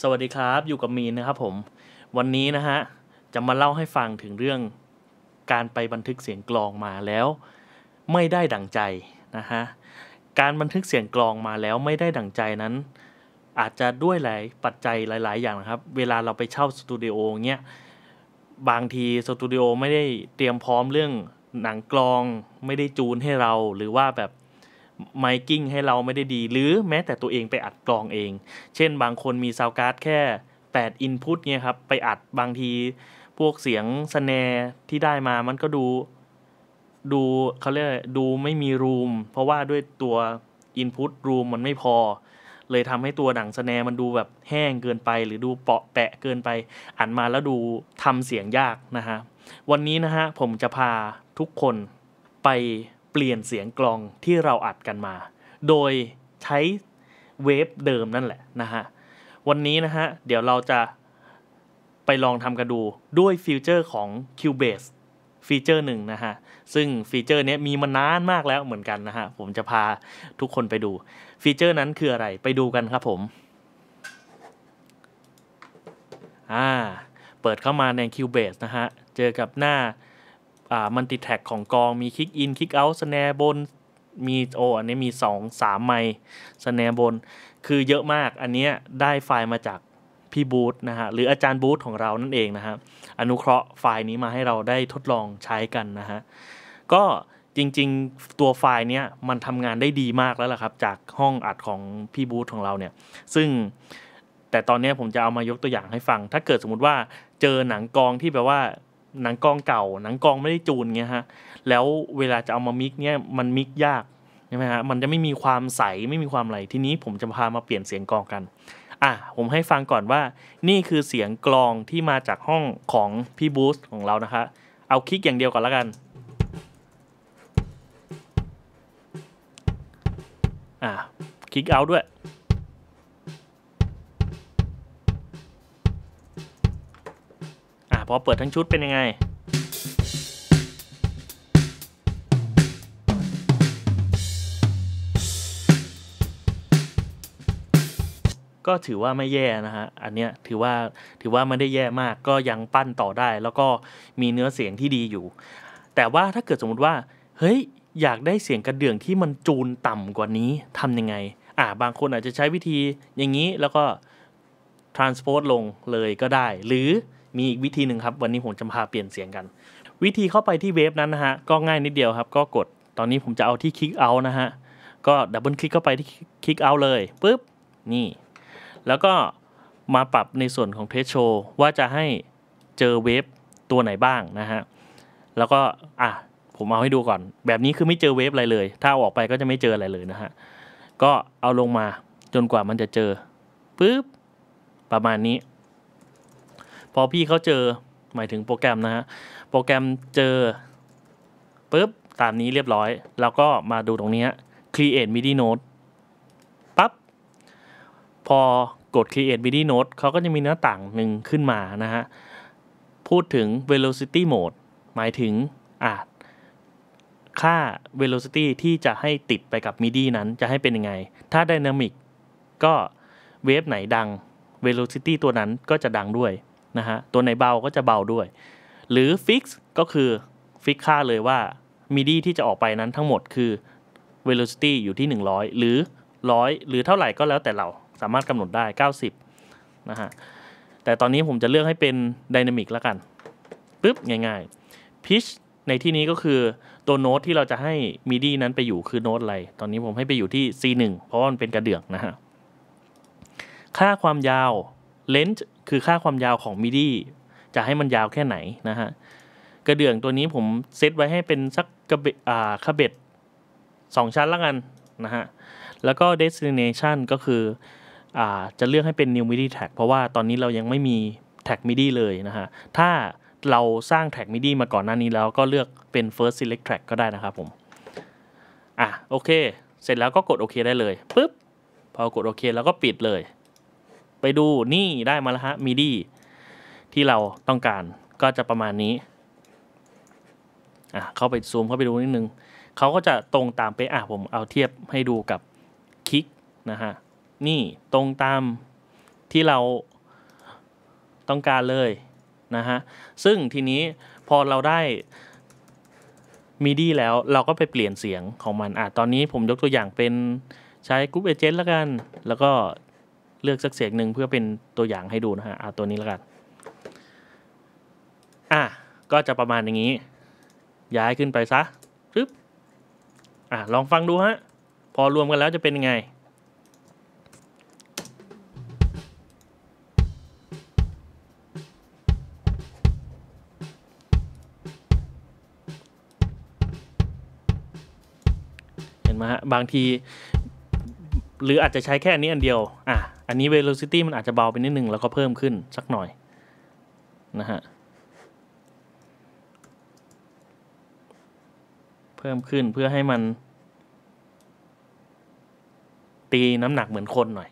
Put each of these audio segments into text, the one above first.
สวัสดีครับอยู่กับมีนนะครับผม วันนี้นะฮะจะมาเล่าให้ฟังถึงเรื่อง การไปบันทึกเสียงกลองมาแล้ว ไม่ได้ดังใจนะฮะการบันทึกเสียงกลองมาแล้วไม่ได้ดังใจนั้น อาจจะด้วยหลายปัจจัยหลาย ๆ อย่างนะครับ เวลาเราไปเช่าสตูดิโอเงี้ยบางทีสตูดิโอไม่ได้เตรียมพร้อมเรื่องหนังกลองไม่ได้จูนให้เราหรือว่าแบบไมกิ้งให้เราไม่ได้ดี หรือแม้แต่ตัวเองไปอัดกลองเอง เช่นบางคนมีซาวการ์ดแค่8 Input เนี่ยครับไปอัดบางทีพวกเสียงสแนร์ที่ได้มามันก็ดู ดูเขาเรียก ดูไม่มีรูมเพราะว่าด้วยตัว Input รูมมันไม่พอ เลยทำให้ตัวหนังสแนร์มันดูแบบแห้งเกินไป หรือดูเปาะแปะเกินไปอ่านมาแล้วดูทำเสียงยากนะฮะวันนี้นะฮะผมจะพาทุกคนไปลี่ยนเสียงกลองที่เราอัดกันมา โดยใช้เวฟเดิมนั่นแหละนะฮะวันนี้นะฮะเดี๋ยวเราจะไปลองทำกันดูด้วยฟีเจอร์ของ Cubase ฟีเจอร์หนึ่งนะฮะ ซึ่งฟีเจอร์นี้มีมานานมากแล้วเหมือนกันนะฮะ ผมจะพาทุกคนไปดูฟีเจอร์นั้นคืออะไรไปดูกันครับผมอ่าเปิดเข้ามาใน Cubase นะฮะ เจอกับหน้าอ่ามันติแท็กของกองมีคิกอินคิกเอาท์สแนร์บนมีโออันนี้มี 2 3 ไม์สแนร์บน คือเยอะมากอันเนี้ยได้ไฟล์มาจาก พี่บูธนะฮะหรืออาจารย์บูธของเรานั่นเองนะฮะอนุเคราะห์ไฟล์นี้มาให้เราได้ทดลองใช้กันนะฮะก็จริงๆตัวไฟล์เนี้ยมันทำงานได้ดีมากแล้วล่ะครับจากห้องอัดของพี่บูธของเราเนี่ยซึ่งแต่ตอนนี้ผมจะเอามายกตัวอย่างให้ฟัง ถ้าเกิดสมมติว่าเจอหนังกองที่แบบว่าหนังกองเก่าหนังกองไม่ได้จูนเงี้ยฮะแล้วเวลาจะเอามามิกเนี่ยมันมิกยากใช่ไหมฮะมันจะไม่มีความใส ไม่มีความอะไรทีนี้ผมจะพามาเปลี่ยนเสียงกองกันอ่ะผมให้ฟังก่อนว่านี่คือเสียงกลองที่มาจากห้องของพี่บูสของเรานะคะเอาคลิกอย่างเดียวก่อนละกันอ่ะคลิกเอาด้วยพอเปิดทั้งชุดเป็นยังไง ก็ถือว่าไม่แย่นะฮะ อันเนี้ยถือว่าถือว่าไม่ได้แย่มากก็ยังปั้นต่อได้แล้วก็มีเนื้อเสียงที่ดีอยู่ แต่ว่าถ้าเกิดสมมติว่า เฮ้ย อยากได้เสียงกระเดื่องที่มันจูนต่ำกว่านี้ทำยังไง อ่า บางคนอาจจะใช้วิธีอย่างนี้แล้วก็ transport ลงเลยก็ได้ หรือมีอีกวิธีหนึ่งครับ วันนี้ผมจะพาเปลี่ยนเสียงกัน วิธีเข้าไปที่เว็บนั้นนะฮะ ก็ง่ายนิดเดียวครับ ก็กดตอนนี้ผมจะเอาที่คลิกเอานะฮะ ก็ดับเบิลคลิกเข้าไปที่คลิกเอาเลยปุ๊บ นี่ แล้วก็มาปรับในส่วนของเทสโชว่าจะให้เจอเวฟตัวไหนบ้างนะฮะ แล้วก็อ่ะผมเอาให้ดูก่อน แบบนี้คือไม่เจอเวฟอะไรเลย ถ้าออกไปก็จะไม่เจออะไรเลยนะฮะก็เอาลงมาจนกว่ามันจะเจอปุ๊บประมาณนี้พอพี่เขาเจอ หมายถึงโปรแกรมนะฮะโปรแกรมเจอปุ๊บตามนี้เรียบร้อย แล้วก็มาดูตรงนี้ create midi note ปั๊บพอกด create midi note เขาก็จะมีหน้าต่างหนึ่งขึ้นมานะฮะพูดถึง velocity mode หมายถึงอ่าค่า velocity ที่จะให้ติดไปกับ midi นั้นจะให้เป็นยังไง ถ้า dynamic ก็เวฟไหนดัง velocity ตัวนั้นก็จะดังด้วยนะฮะตัวไหนเบาก็จะเบาด้วย หรือกซ์ก็คือฟิกค่าเลยว่าม i ดีที่จะออกไปนั้นทั้งหมดคือเว l o c i t y อยู่ที่ 100 หรือ 100 หรือเท่าไหร่ก็แล้วแต่เราสามารถกำหนดได้ 90นะฮะแต่ตอนนี้ผมจะเลือกให้เป็นดินามิกแล้วกันปึ๊บง่ายๆพิชในที่นี้ก็คือตัวโน้ตที่เราจะให้ม i ดีนั้นไปอยู่คือโน้ตอะไรตอนนี้ผมให้ไปอยู่ที่ C1 เพราะมันเป็นกระเดื่องนะฮะค่าความยาวเลนส์คือค่าความยาวของมิดี้จะให้มันยาวแค่ไหนนะฮะกระเดื่องตัวนี้ผมเซตไว้ให้เป็นสักกระเบอ่าขเบ็ดสองชั้นละกันนะฮะแล้วก็ destination ก็คืออ่าจะเลือกให้เป็น new midi tag เพราะว่าตอนนี้เรายังไม่มี tag midi เลยนะฮะถ้าเราสร้าง tag midi มาก่อนหน้านี้แล้วก็เลือกเป็น first select track ก็ได้นะครับผมอ่ะโอเค เสร็จแล้วก็กดโอเคได้เลยปุ๊บพอกดโอเคแล้วก็ปิดเลยไปดูนี่ ได้มาแล้วฮะ MIDI ที่เราต้องการก็จะประมาณนี้ อ่ะ เข้าไปซูมเข้าไปดูนิดนึง เขาก็จะตรงตามไปอ่ะผมเอาเทียบให้ดูกับคลิกนะฮะ นี่ตรงตามที่เราต้องการเลยนะฮะ ซึ่งทีนี้พอเราได้ม i ดีแล้วเราก็ไปเปลี่ยนเสียงของมัน อ่ะ ตอนนี้ผมยกตัวอย่างเป็นใช้กรุ๊ปเอเจนต์แล้วกัน แล้วก็เลือกสักเสียงหนึ่งเพื่อเป็นตัวอย่างให้ดูนะฮะอาตัวนี้แล้วกัน อ่ะ ก็จะประมาณอย่างนี้ ย้ายขึ้นไปซะ ปึ๊บ อ่ะ ลองฟังดูฮะ พอรวมกันแล้วจะเป็นยังไง เห็นไหมฮะ บางที หรืออาจจะใช้แค่นี้อันเดียว อ่ะอันนี้ velocity มันอาจจะเบาไปนิดหนึ่งแล้วก็เพิ่มขึ้นสักหน่อยนะฮะ เพิ่มขึ้นเพื่อให้มัน ตีน้ำหนักเหมือนคนหน่อย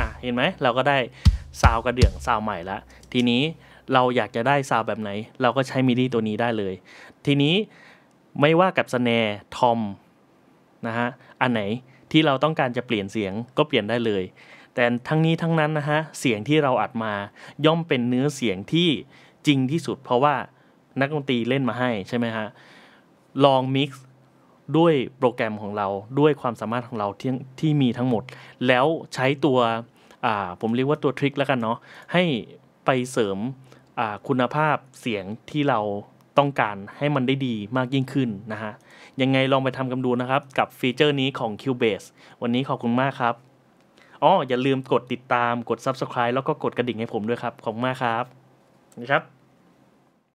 อ่ะ เห็นไหมเราก็ได้ซาว กระเดื่องซาวใหม่ละทีนี้เราอยากจะได้ซาวแบบไหน เราก็ใช้มิดิตัวนี้ได้เลย ทีนี้ไม่ว่ากับสแนร์ ทอมนะฮะ อันไหนที่เราต้องการจะเปลี่ยนเสียงก็เปลี่ยนได้เลย แต่ทั้งนี้ทั้งนั้นนะฮะ เสียงที่เราอัดมาย่อมเป็นเนื้อเสียงที่จริงที่สุด เพราะว่านักดนตรีเล่นมาให้ใช่ไหมฮะ ลองมิกซ์ด้วยโปรแกรมของเราด้วยความสามารถของเราที่ทมีทั้งหมด แล้วใช้ตัวผมเรียกว่าตัวทริคแล้วกันเนาะให้ไปเสริมคุณภาพเสียงที่เราต้องการให้มันได้ดีมากยิ่งขึ้นนะฮะยังไงลองไปทำกันดูนะครับกับฟีเจอร์นี้ของ Cubase วันนี้ขอบคุณมากครับอ๋ออย่าลืมกดติดตามกด Subscribe แล้วก็กดกระดิ่งให้ผมด้วยครับ ขอบคุณมากครับ นะครับ